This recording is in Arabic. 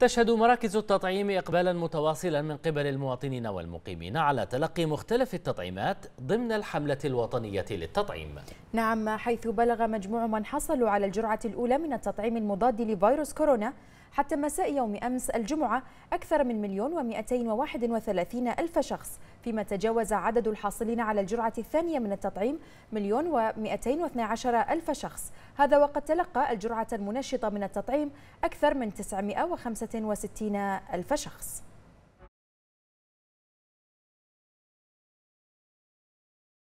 تشهد مراكز التطعيم إقبالا متواصلا من قبل المواطنين والمقيمين على تلقي مختلف التطعيمات ضمن الحملة الوطنية للتطعيم نعم حيث بلغ مجموع من حصلوا على الجرعة الأولى من التطعيم المضاد لفيروس كورونا حتى مساء يوم أمس الجمعة أكثر من مليون ومئتين وواحد وثلاثين ألف شخص فيما تجاوز عدد الحاصلين على الجرعة الثانية من التطعيم مليون ومئتين واثنى عشر ألف شخص هذا وقد تلقى الجرعة المنشطة من التطعيم أكثر من وستين ألف شخص